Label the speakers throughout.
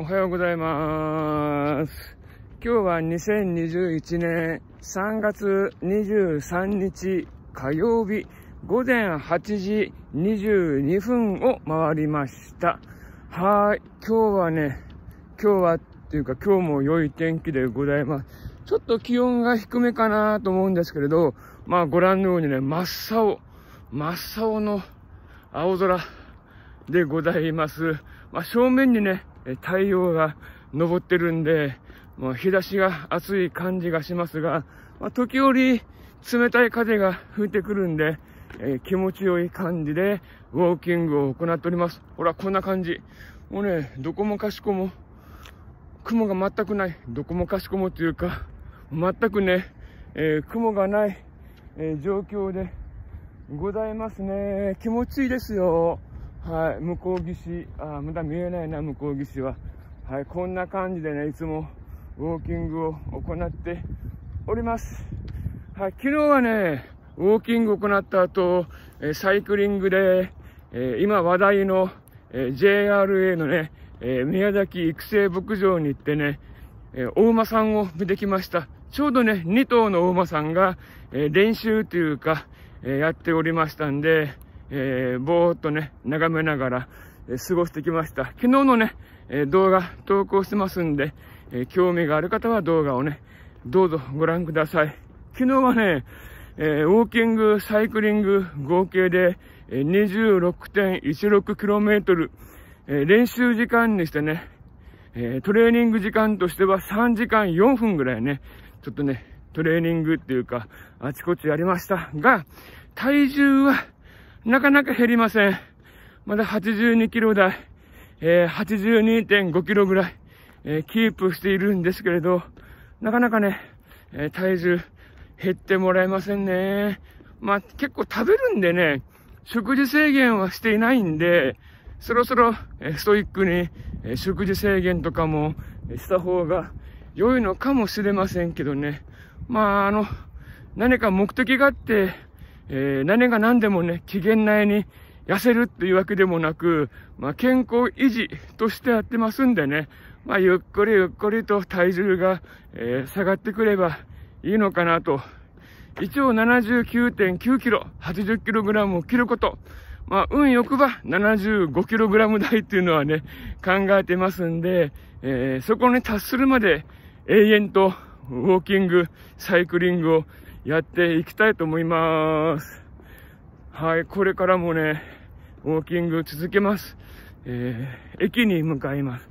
Speaker 1: おはようございます。今日は2021年3月23日火曜日午前8時22分を回りました。はい。今日はね、今日はっていうか今日も良い天気でございます。ちょっと気温が低めかなと思うんですけれど、まあご覧のようにね、真っ青、真っ青の青空でございます。まあ正面にね、太陽が昇ってるんで、もう日差しが暑い感じがしますが、まあ、時折冷たい風が吹いてくるんで、えー、気持ちよい感じでウォーキングを行っております。ほら、こんな感じ。もうね、どこもかしこも、雲が全くない。どこもかしこもというか、全くね、えー、雲がない、えー、状況でございますね。気持ちいいですよ。はい、向こう岸、あまだ見えないな、向こう岸は。はい、こんな感じでね、いつもウォーキングを行っております。はい、昨日はね、ウォーキングを行った後、えサイクリングで、えー、今話題の、えー、JRA のね、えー、宮崎育成牧場に行ってね、えお馬さんを見てきました。ちょうどね、2頭のお馬さんが、え練習というか、えやっておりましたんで、えー、ぼーっとね、眺めながら、えー、過ごしてきました。昨日のね、えー、動画投稿してますんで、えー、興味がある方は動画をね、どうぞご覧ください。昨日はね、えウォーキング、サイクリング、合計で 26.16km、え練習時間にしてね、えトレーニング時間としては3時間4分ぐらいね、ちょっとね、トレーニングっていうか、あちこちやりましたが、体重はなかなか減りません。まだ82キロ台、えー、82.5キロぐらい、えー、キープしているんですけれど、なかなかね、えー、体重減ってもらえませんね。まあ、結構食べるんでね、食事制限はしていないんで、そろそろ、えストイックに、え食事制限とかもした方が良いのかもしれませんけどね。まあ、あの、何か目的があって、えー、何が何でもね、期限内に痩せるっていうわけでもなく、まあ、健康維持としてやってますんでね、まあ、ゆっくりゆっくりと体重が、えー、下がってくればいいのかなと。一応79.9キロ、80キログラムを切ること。まあ、運よくば75キログラム台っていうのはね、考えてますんで、えー、そこに達するまで永遠とウォーキング、サイクリングをやっていきたいと思います。はい、これからもね、ウォーキング続けます。えー、駅に向かいます。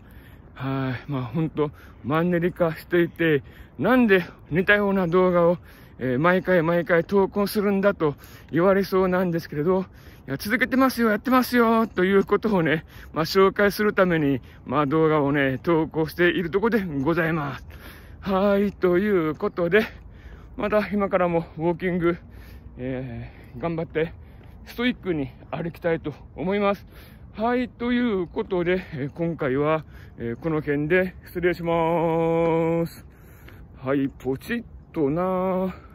Speaker 1: はい、まあほんと、マンネリ化していて、なんで似たような動画を、えー、毎回毎回投稿するんだと言われそうなんですけれど、いや続けてますよ、やってますよ、ということをね、まあ紹介するために、まあ動画をね、投稿しているところでございます。はい、ということで、また今からもウォーキング、えー、頑張って、ストイックに歩きたいと思います。はい、ということで、今回は、えこの辺で失礼します。はい、ポチッとなー。